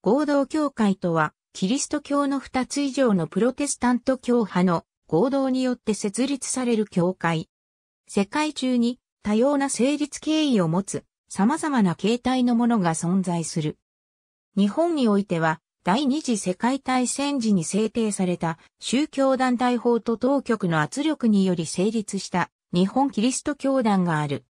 合同教会とは、キリスト教の二つ以上のプロテスタント教派の合同によって設立される教会。世界中に多様な成立経緯を持つ様々な形態のものが存在する。日本においては、第二次世界大戦時に制定された宗教団体法と当局の圧力により成立した日本キリスト教団がある。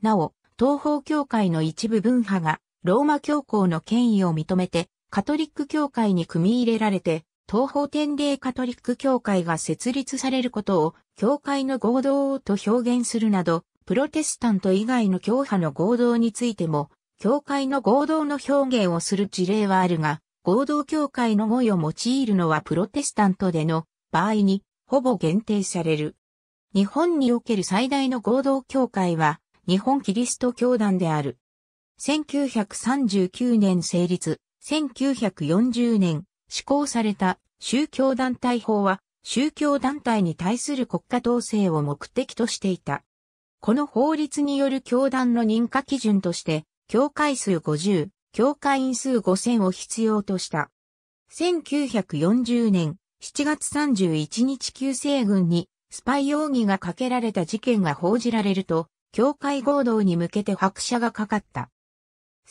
なお、東方教会の一部分派がローマ教皇の権威を認めて、カトリック教会に組み入れられて、東方天霊カトリック教会が設立されることを、教会の合同と表現するなど、プロテスタント以外の教派の合同についても、教会の合同の表現をする事例はあるが、合同教会の語彙を用いるのはプロテスタントでの場合に、ほぼ限定される。日本における最大の合同教会は、日本キリスト教団である。1939年成立、1940年施行された宗教団体法は宗教団体に対する国家統制を目的としていた。この法律による教団の認可基準として、教会数50、教会員数5000を必要とした。1940年7月31日旧西軍にスパイ容疑がかけられた事件が報じられると、教会合同に向けて拍車がかかった。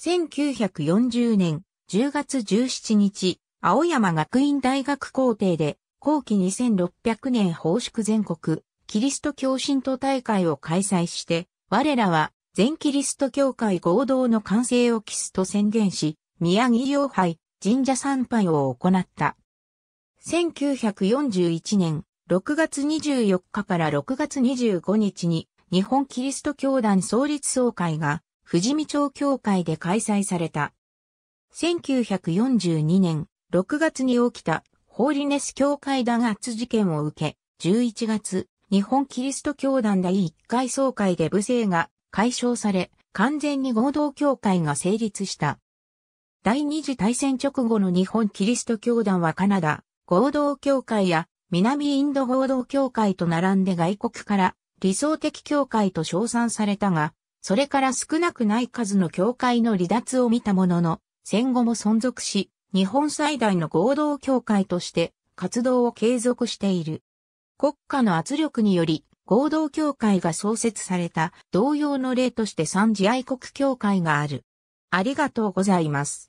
1940年10月17日、青山学院大学校庭で、後期2600年奉祝全国、キリスト教信徒大会を開催して、我らは全キリスト教会合同の完成を期すと宣言し、宮城洋拝、神社参拝を行った。1941年6月24日から6月25日に日本キリスト教団創立総会が富士見町協会で開催された。1942年6月に起きたホーリネス教会弾圧事件を受け、11月、日本キリスト教団第1回総会で部政が解消され、完全に合同協会が成立した。第二次大戦直後の日本キリスト教団はカナダ、合同協会や南インド合同協会と並んで外国から理想的協会と称賛されたが、それから少なくない数の教会の離脱を見たものの、戦後も存続し、日本最大の合同教会として活動を継続している。国家の圧力により、合同教会が創設された同様の例として三次愛国教会がある。ありがとうございます。